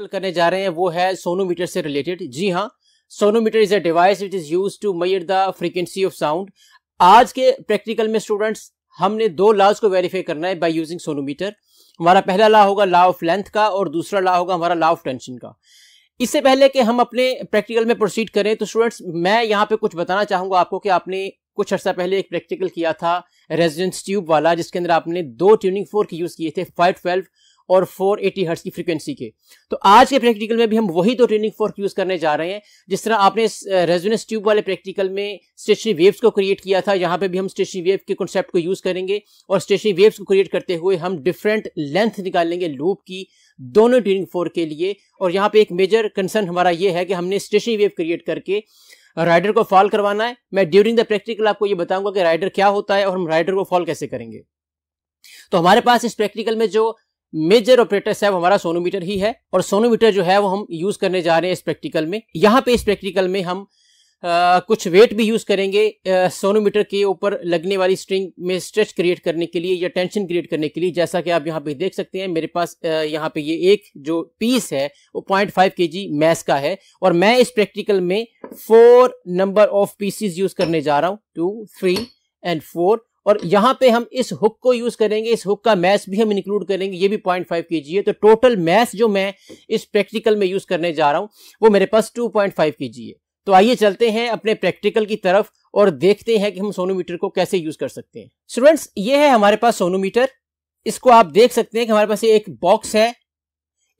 डिस्कल करने जा रहे हैं वो है सोनोमीटर से रिलेटेड जी हाँ sonometer is a device which is use to measure the frequency of sound आज के प्रैक्टिकल में स्टूडेंट्स हमने दो लाज को वेरीफाई करना है बाय यूजिंग सोनोमीटर हमारा पहला ला होगा ला ऑफ लेंथ का और दूसरा ला होगा हमारा ला ऑफ टेंशन का इससे पहले कि हम अपने प्रैक्टिकल में प्रोसीड करें तो स्टूडेंट्स मैं यहाँ पे कुछ बताना चाहूंगा आपको कि आपने कुछ अर्सा पहले एक प्रैक्टिकल किया था रेजिडेंस ट्यूब वाला जिसके अंदर आपने दो ट्यूनिंग फोर्क यूज किए थे फाइव ट्वेल्व और 480 एटी हर्ट्स की फ्रीक्वेंसी के तो आज के प्रैक्टिकल में भी हम वही दो ट्रेनिंग फोर्क यूज़ करने जा रहे हैं जिस तरह आपने रेजोनेंस ट्यूब वाले प्रैक्टिकल में स्टेशनरी वेव्स को क्रिएट किया था यहाँ पे भी हम स्टेशनरी वेव के कॉन्सेप्ट को यूज़ करेंगे और स्टेशनरी वेव्स को क्रिएट करते हुए हम डिफरेंट लेंथ निकालेंगे लूप की दोनों ट्रेनिंग फोर के लिए और यहाँ पे एक मेजर कंसर्न हमारा ये है कि हमने स्टेशनरी वेव क्रिएट करके राइडर को फॉल करवाना है मैं ड्यूरिंग द प्रैक्टिकल आपको ये बताऊंगा कि राइडर क्या होता है और हम राइडर को फॉल कैसे करेंगे तो हमारे पास इस प्रैक्टिकल में जो मेजर ऑपरेटर साहब हमारा सोनोमीटर ही है और सोनोमीटर जो है वो हम यूज करने जा रहे हैं इस प्रैक्टिकल में यहाँ पे इस प्रैक्टिकल में हम आ, कुछ वेट भी यूज करेंगे सोनोमीटर के ऊपर लगने वाली स्ट्रिंग में स्ट्रेच क्रिएट करने के लिए या टेंशन क्रिएट करने के लिए जैसा कि आप यहाँ पे देख सकते हैं मेरे पास यहाँ पे ये एक जो पीस है वो पॉइंट फाइव के जी मैस का है और मैं इस प्रैक्टिकल में four number of pieces use करने जा रहा हूँ टू थ्री एंड फोर और यहां पे हम इस हुक को यूज करेंगे इस हुक का मैथ भी हम इंक्लूड करेंगे ये भी पॉइंट फाइव के जी है तो टोटल मैथ जो मैं इस प्रैक्टिकल में यूज करने जा रहा हूं वो मेरे पास टू पॉइंट फाइव के जी है तो आइए चलते हैं अपने प्रैक्टिकल की तरफ और देखते हैं कि हम सोनोमीटर को कैसे यूज कर सकते हैं स्टूडेंट्स ये है हमारे पास सोनोमीटर इसको आप देख सकते हैं कि हमारे पास एक बॉक्स है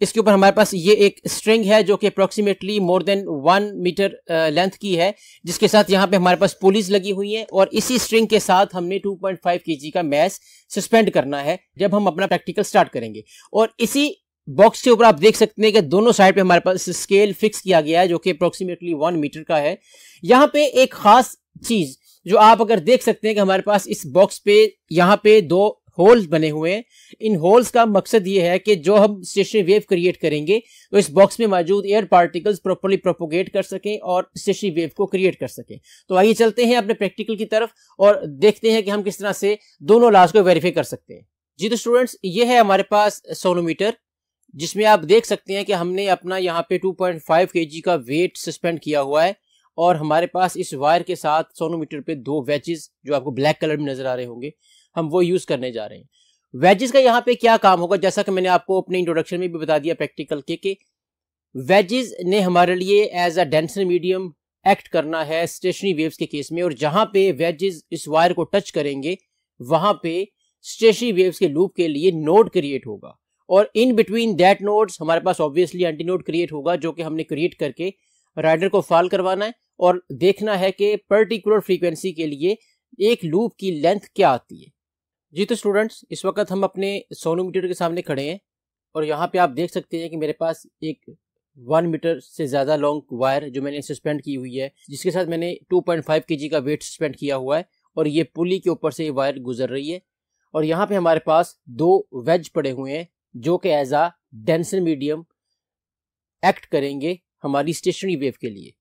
इसके ऊपर हमारे पास ये एक स्ट्रिंग है जो कि approximately more than one metre length की है जिसके साथ यहाँ पे हमारे पास पुलिस लगी हुई है और इसी स्ट्रिंग के साथ हमने 2.5 पॉइंट जी का मैस सस्पेंड करना है जब हम अपना प्रैक्टिकल स्टार्ट करेंगे और इसी बॉक्स के ऊपर आप देख सकते हैं कि दोनों साइड पे हमारे पास स्केल फिक्स किया गया है जो कि अप्रोक्सीमेटली वन मीटर का है यहाँ पे एक खास चीज जो आप अगर देख सकते हैं कि हमारे पास इस बॉक्स पे यहाँ पे दो होल्स बने हुए हैं इन होल्स का मकसद ये है कि जो हम स्टेशनरी वेव क्रिएट करेंगे तो इस बॉक्स में मौजूद एयर पार्टिकल्स प्रॉपरली प्रोपोगेट कर सकें और स्टेशनरी वेव को क्रिएट कर सकें तो आइए चलते हैं अपने प्रैक्टिकल की तरफ और देखते हैं कि हम किस तरह से दोनों लाज को वेरीफाई कर सकते हैं जी तो स्टूडेंट्स ये है हमारे पास सोनोमीटर जिसमें आप देख सकते हैं कि हमने अपना यहाँ पे 2.5 पॉइंट का वेट सस्पेंड किया हुआ है और हमारे पास इस वायर के साथ सोनोमीटर पे दो वैचेज जो आपको ब्लैक कलर में नजर आ रहे होंगे हम वो यूज़ करने जा रहे हैं वेजेस का यहाँ पे क्या काम होगा जैसा कि मैंने आपको अपने इंट्रोडक्शन में भी बता दिया प्रैक्टिकल के कि वेजेस ने हमारे लिए as a denser medium act करना है स्टेशनरी वेव्स के केस में और जहां पे वेजेस इस वायर को टच करेंगे वहां पे स्टेशनरी वेव्स के लूप के लिए नोड क्रिएट होगा और इन बिटवीन दैट नोड्स हमारे पास ऑब्वियसली एंटी नोड क्रिएट होगा जो कि हमने क्रिएट करके राइडर को फॉल करवाना है और देखना है कि पर्टिकुलर फ्रीक्वेंसी के लिए एक लूप की लेंथ क्या आती है जी तो स्टूडेंट्स इस वक्त हम अपने सोनोमीटर के सामने खड़े हैं और यहाँ पे आप देख सकते हैं कि मेरे पास एक वन मीटर से ज़्यादा लॉन्ग वायर जो मैंने सस्पेंड की हुई है जिसके साथ मैंने 2.5 पॉइंट का वेट सस्पेंड किया हुआ है और ये पुली के ऊपर से ये वायर गुजर रही है और यहाँ पे हमारे पास दो वेज पड़े हुए हैं जो कि as a denser medium act करेंगे हमारी स्टेशनरी वेव के लिए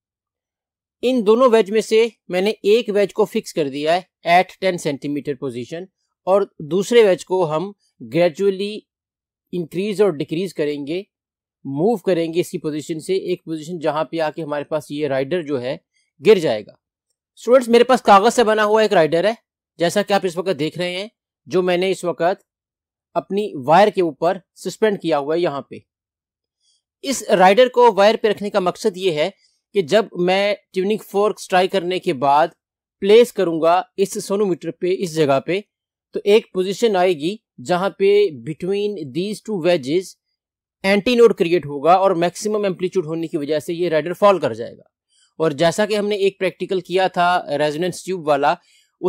इन दोनों वेज में से मैंने एक वेज को फिक्स कर दिया है एट टेन सेंटीमीटर पोजिशन और दूसरे बैच को हम ग्रेजुअली इंक्रीज और डिक्रीज करेंगे मूव करेंगे इसी पोजीशन से एक पोजीशन जहां पे आके हमारे पास ये राइडर जो है गिर जाएगा स्टूडेंट्स मेरे पास कागज से बना हुआ एक राइडर है जैसा कि आप इस वक्त देख रहे हैं जो मैंने इस वक्त अपनी वायर के ऊपर सस्पेंड किया हुआ है यहाँ पे इस राइडर को वायर पे रखने का मकसद ये है कि जब मैं ट्यूनिक फोर्क ट्राई करने के बाद प्लेस करूंगा इस सोनोमीटर पे इस जगह पे तो एक पोजीशन आएगी जहां पे between these two wedges anti node create होगा और मैक्सिमम एम्पलीट्यूड होने की वजह से ये रेडर फॉल कर जाएगा और जैसा कि हमने एक प्रैक्टिकल किया था रेजोनेंस ट्यूब वाला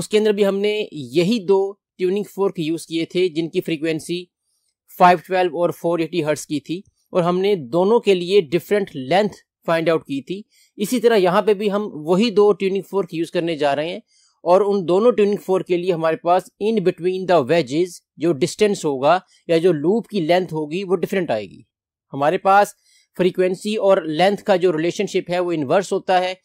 उसके अंदर भी हमने यही दो ट्यूनिंग फोर्क यूज़ किए थे जिनकी फ्रीक्वेंसी 512 और 480 एटी हर्ट्स की थी और हमने दोनों के लिए डिफरेंट लेंथ फाइंड आउट की थी इसी तरह यहाँ पे भी हम वही दो ट्यूनिंग फोर्क यूज़ करने जा रहे हैं और उन दोनों ट्यूनिंग फोर के लिए हमारे पास इन बिटवीन द वेजेस जो डिस्टेंस होगा या जो लूप की लेंथ होगी वो डिफरेंट आएगी हमारे पास फ्रीक्वेंसी और लेंथ का जो रिलेशनशिप है वो इन्वर्स होता है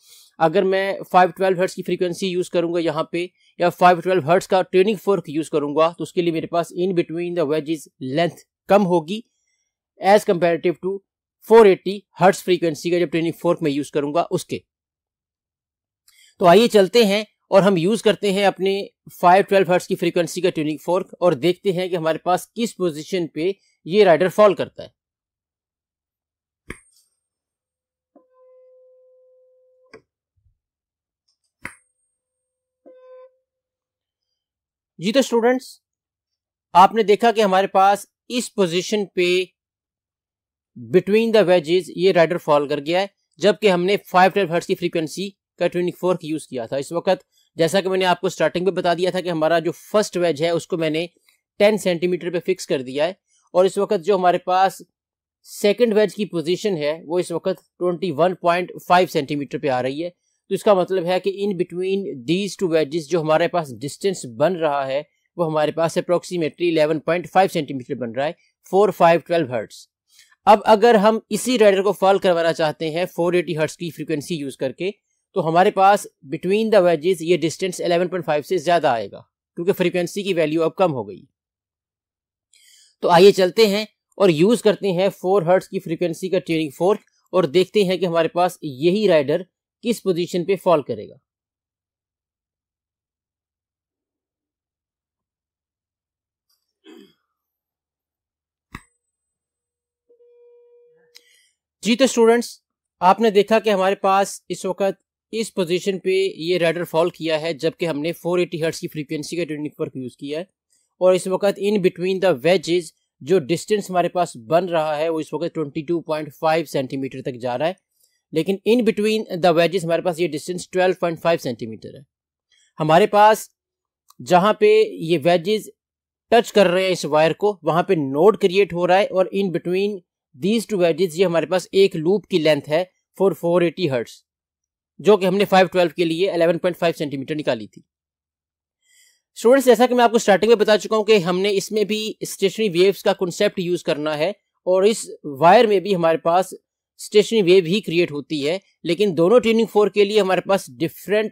अगर मैं फाइव ट्वेल्व हर्ट्स की फ्रीक्वेंसी यूज़ करूंगा यहाँ पे या फाइव ट्वेल्व हर्ट्स का ट्यूनिंग फोर्क यूज़ करूंगा तो उसके लिए मेरे पास in between the wedges length कम होगी as comparative to 480 eighty hertz frequency का जब ट्रेनिंग फोर्क में यूज़ करूंगा उसके तो आइए चलते हैं और हम यूज़ करते हैं अपने 512 ट्वेल्व हर्ट्स की फ्रीक्वेंसी का ट्यूनिंग फोर्क और देखते हैं कि हमारे पास किस पोजीशन पे ये राइडर फॉल करता है जी तो स्टूडेंट्स आपने देखा कि हमारे पास इस पोजीशन पे बिटवीन द वेजेस ये राइडर फॉल कर गया है जबकि हमने 512 ट्वेल्व हर्ट्स की फ्रीक्वेंसी का ट्वेंटी फोर यूज़ किया था इस वक्त जैसा कि मैंने आपको स्टार्टिंग में बता दिया था कि हमारा जो फर्स्ट वेज है उसको मैंने टेन सेंटीमीटर पे फिक्स कर दिया है और इस वक्त जो हमारे पास सेकंड वेज की पोजीशन है वो इस वक्त twenty one point five centimetre पे आ रही है तो इसका मतलब है कि in between these two wedges जो हमारे पास डिस्टेंस बन रहा है वो हमारे पास अप्रोक्सीमेटली 11.5 सेंटीमीटर बन रहा है फोर फाइव ट्वेल्व हर्ट्स अब अगर हम इसी राइडर को फॉल करवाना चाहते हैं फोर एटी हर्ट्स की फ्रिक्वेंसी यूज़ करके तो हमारे पास बिटवीन द वेजेस ये डिस्टेंस 11.5 से ज़्यादा आएगा क्योंकि फ्रीक्वेंसी की वैल्यू अब कम हो गई तो आइए चलते हैं और यूज़ करते हैं फोर हर्ट्स की फ्रीक्वेंसी का ट्यूनिंग फोर्क और देखते हैं कि हमारे पास यही राइडर किस पोजीशन पे फॉल करेगा जी तो स्टूडेंट्स आपने देखा कि हमारे पास इस वक्त इस पोजीशन पे ये राइडर फॉल किया है जबकि हमने 480 एटी हर्ट्स की फ्रीक्वेंसी का नेटवर्क यूज़ किया है और इस वक्त इन बिटवीन द वेजेस जो डिस्टेंस हमारे पास बन रहा है वो इस वक्त 22.5 सेंटीमीटर तक जा रहा है लेकिन इन बिटवीन द वेजेस हमारे पास ये डिस्टेंस 12.5 सेंटीमीटर है हमारे पास जहाँ पे ये वेजेज टच कर रहे हैं इस वायर को वहाँ पर नोड क्रिएट हो रहा है और in between these two wedges ये हमारे पास एक लूप की लेंथ है फॉर फोर एटी हर्ट्स जो कि हमने फाइव ट्वेल्व के लिए अलेवन पॉइंट फाइव सेंटीमीटर निकाली थी स्टूडेंट्स जैसा कि मैं आपको स्टार्टिंग में बता चुका हूं कि हमने इसमें भी स्टेशनरी वेव्स का कॉन्सेप्ट यूज करना है और इस वायर में भी हमारे पास स्टेशनरी वेव ही क्रिएट होती है लेकिन दोनों ट्यूनिंग फोर के लिए हमारे पास डिफरेंट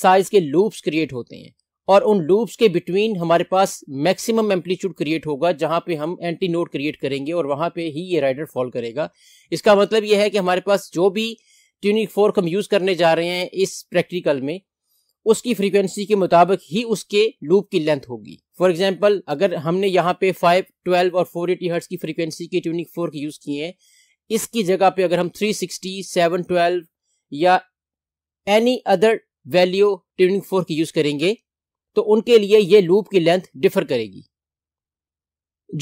साइज के लूप्स क्रिएट होते हैं और उन लूप्स के बिटवीन हमारे पास मैक्सिमम एम्पलीट्यूड क्रिएट होगा जहां पे हम एंटी नोड क्रिएट करेंगे और वहां पे ही ये राइडर फॉल करेगा इसका मतलब यह है कि हमारे पास जो भी ट्यूनिक फोर्क हम यूज़ करने जा रहे हैं इस प्रैक्टिकल में उसकी फ्रीक्वेंसी के मुताबिक ही उसके लूप की लेंथ होगी फॉर एग्जाम्पल अगर हमने यहाँ पे फाइव ट्वेल्व और फोर एटी हर्ट्स की फ्रीक्वेंसी के ट्यूनिक फोर्क यूज़ किए हैं इसकी जगह पे अगर हम थ्री सिक्सटी सेवन ट्वेल्व या any other value tuning fork use करेंगे तो उनके लिए ये लूप की लेंथ डिफर करेगी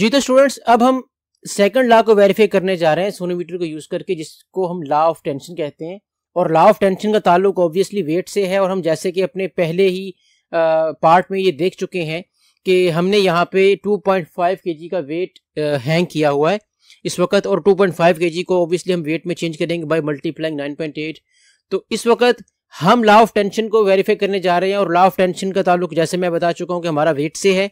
जी तो स्टूडेंट्स अब हम सेकंड लॉ को वेरीफाई करने जा रहे हैं सोनोमीटर को यूज करके जिसको हम लॉ ऑफ टेंशन कहते हैं और लॉ ऑफ टेंशन का ताल्लुक ऑब्वियसली वेट से है और हम जैसे कि अपने पहले ही पार्ट में ये देख चुके हैं कि हमने यहाँ पे 2.5 पॉइंट का वेट हैंग किया हुआ है इस वक्त और 2.5 पॉइंट को ऑब्वियसली हम वेट में चेंज करेंगे बाई मल्टीप्लाइंग नाइन तो इस वक्त हम लॉ ऑफ टेंशन को वेरीफाई करने जा रहे हैं और लॉ ऑफ टेंशन का ताल्लुक जैसे मैं बता चुका हूँ कि हमारा वेट से है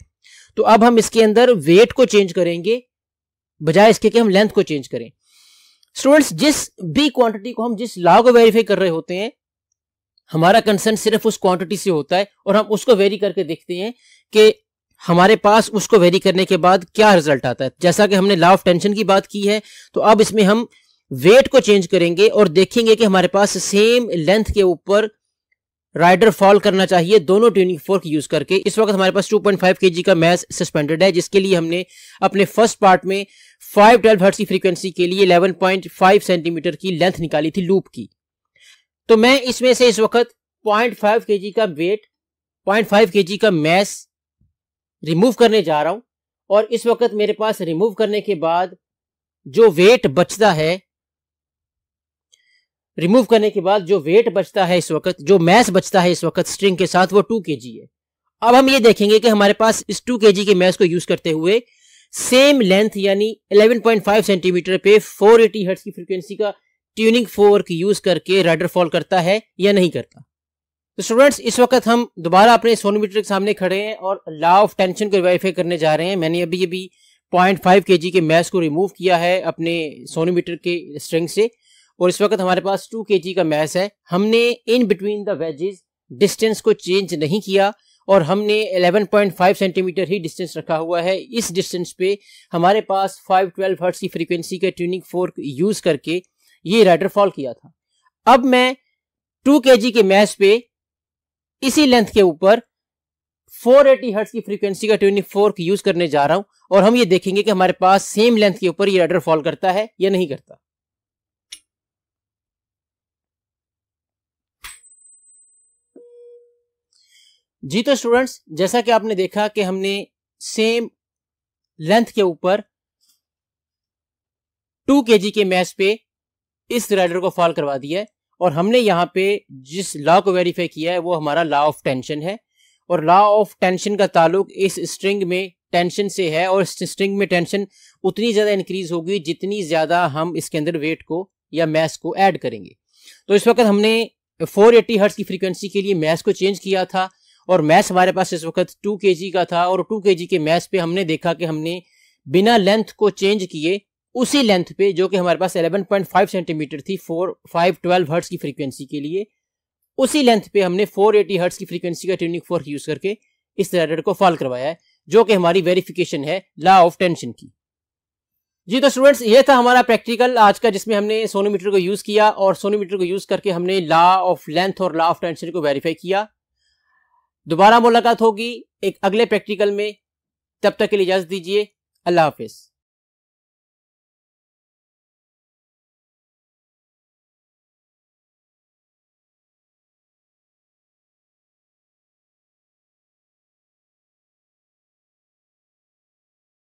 तो अब हम इसके अंदर वेट को चेंज करेंगे बजाय इसके कि हम लेंथ को चेंज करें स्टूडेंट्स जिस भी क्वांटिटी को हम जिस लॉ को वेरीफाई कर रहे होते हैं हमारा कंसर्न सिर्फ उस क्वांटिटी से होता है और हम उसको वेरी करके देखते हैं कि हमारे पास उसको वेरी करने के बाद क्या रिजल्ट आता है जैसा कि हमने लॉ ऑफ टेंशन की बात की है तो अब इसमें हम वेट को चेंज करेंगे और देखेंगे कि हमारे पास सेम लेंथ के ऊपर राइडर फॉल करना चाहिए दोनों ट्यूनिंग फोर्क यूज करके इस वक्त हमारे पास 2.5 केजी का मैस सस्पेंडेड है जिसके लिए हमने अपने फर्स्ट पार्ट में फाइव ट्वेल्व हर्ट्स की फ्रीक्वेंसी के लिए 11.5 सेंटीमीटर की लेंथ निकाली थी लूप की तो मैं इसमें से इस वक्त 0.5 केजी का वेट 0.5 केजी का मैस रिमूव करने जा रहा हूं और इस वक्त मेरे पास रिमूव करने के बाद जो वेट बचता है रिमूव करने के बाद जो वेट बचता है इस वक्त जो मैस बचता है इस वक्त स्ट्रिंग के साथ वो टू के है अब हम ये देखेंगे कि हमारे पास इस टू के के मैस को यूज करते हुए सेम लेंथ यानी 11.5 सेंटीमीटर पे 480 हर्ट्स की फ्रीक्वेंसी का ट्यूनिंग फोर्क यूज करके राइडर फॉल करता है या नहीं करता तो स्टूडेंट्स इस वक्त हम दोबारा अपने सोनोमीटर के सामने खड़े हैं और लॉ ऑफ टेंशन को वेरीफाई करने जा रहे हैं मैंने अभी अभी पॉइंट फाइव के जी के को रिमूव किया है अपने सोनोमीटर के स्ट्रिंग से और इस वक्त हमारे पास टू के जी का मैस है हमने in between the wedges distance को चेंज नहीं किया और हमने 11.5 सेंटीमीटर ही डिस्टेंस रखा हुआ है इस डिस्टेंस पे हमारे पास 512 हर्ट्स की फ्रीक्वेंसी का ट्यूनिंग फोर्क यूज करके ये राइडर फॉल किया था अब मैं 2 के के मैच पे इसी लेंथ के ऊपर 480 हर्ट्स की फ्रीक्वेंसी का ट्यूनिंग फोर्क यूज करने जा रहा हूं और हम ये देखेंगे कि हमारे पास सेम लेंथ के ऊपर ये राइडर फॉल करता है या नहीं करता जी तो स्टूडेंट्स जैसा कि आपने देखा कि हमने सेम लेंथ के ऊपर टू के जी के मैच पे इस राइडर को फॉल करवा दिया है और हमने यहाँ पे जिस लॉ को वेरीफाई किया है वो हमारा लॉ ऑफ टेंशन है और लॉ ऑफ टेंशन का ताल्लुक इस स्ट्रिंग में टेंशन से है और इस स्ट्रिंग में टेंशन उतनी ज़्यादा इंक्रीज होगी जितनी ज़्यादा हम इसके अंदर वेट को या मैस को ऐड करेंगे तो इस वक्त हमने 480 हर्ट्ज की फ्रीक्वेंसी के लिए मैस को चेंज किया था और मैस हमारे पास इस वक्त टू के का था और टू के के मैस पे हमने देखा कि हमने बिना लेंथ को चेंज किए उसी लेंथ पे जो कि हमारे पास 11.5 सेंटीमीटर थी फोर फाइव ट्वेल्व हर्ट्स की फ्रीक्वेंसी के लिए उसी लेंथ पे हमने 480 एटी हर्ट्स की फ्रीक्वेंसी का ट्यूनिंग फोर्क यूज करके इस स्टैंडर्ड को फॉल करवाया है जो कि हमारी वेरिफिकेशन है लॉ ऑफ टेंशन की जी तो स्टूडेंट्स ये था हमारा प्रैक्टिकल आज का जिसमें हमने सोनोमीटर को यूज किया और सोनोमीटर को यूज करके हमने लॉ ऑफ लेंथ और लॉ ऑफ टेंशन को वेरीफाई किया दोबारा मुलाकात होगी एक अगले प्रैक्टिकल में तब तक के लिए इजाज़त दीजिए अल्लाह हाफिज़